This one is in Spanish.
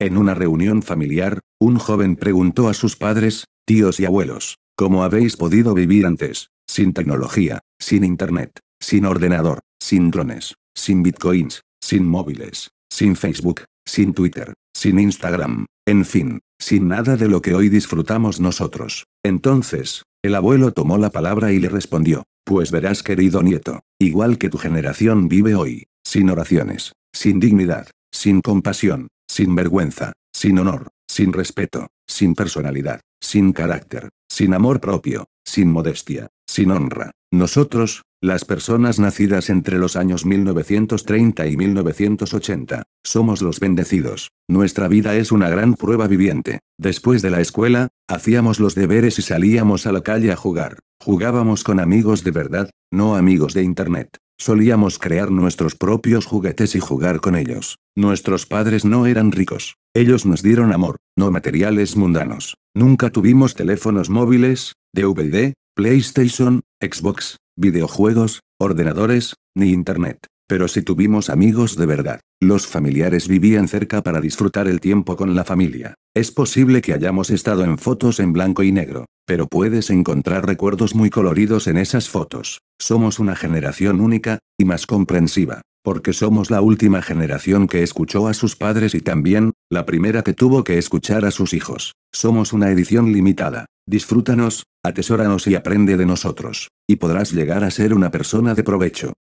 En una reunión familiar, un joven preguntó a sus padres, tíos y abuelos, ¿cómo habéis podido vivir antes, sin tecnología, sin internet, sin ordenador, sin drones, sin bitcoins, sin móviles, sin Facebook, sin Twitter, sin Instagram, en fin, sin nada de lo que hoy disfrutamos nosotros. Entonces, el abuelo tomó la palabra y le respondió, pues verás querido nieto, igual que tu generación vive hoy, sin oraciones, sin dignidad, sin compasión, sin vergüenza, sin honor, sin respeto, sin personalidad, sin carácter, sin amor propio, sin modestia, sin honra. Nosotros, las personas nacidas entre los años 1930 y 1980, somos los bendecidos. Nuestra vida es una gran prueba viviente. Después de la escuela, hacíamos los deberes y salíamos a la calle a jugar. Jugábamos con amigos de verdad, no amigos de Internet. Solíamos crear nuestros propios juguetes y jugar con ellos. Nuestros padres no eran ricos. Ellos nos dieron amor, no materiales mundanos. Nunca tuvimos teléfonos móviles, DVD, PlayStation, Xbox, videojuegos, ordenadores, ni Internet. Pero sí tuvimos amigos de verdad. Los familiares vivían cerca para disfrutar el tiempo con la familia. Es posible que hayamos estado en fotos en blanco y negro pero puedes encontrar recuerdos muy coloridos en esas fotos. Somos una generación única, y más comprensiva, porque somos la última generación que escuchó a sus padres y también, la primera que tuvo que escuchar a sus hijos. Somos una edición limitada. Disfrútanos, atesóranos y aprende de nosotros, y podrás llegar a ser una persona de provecho.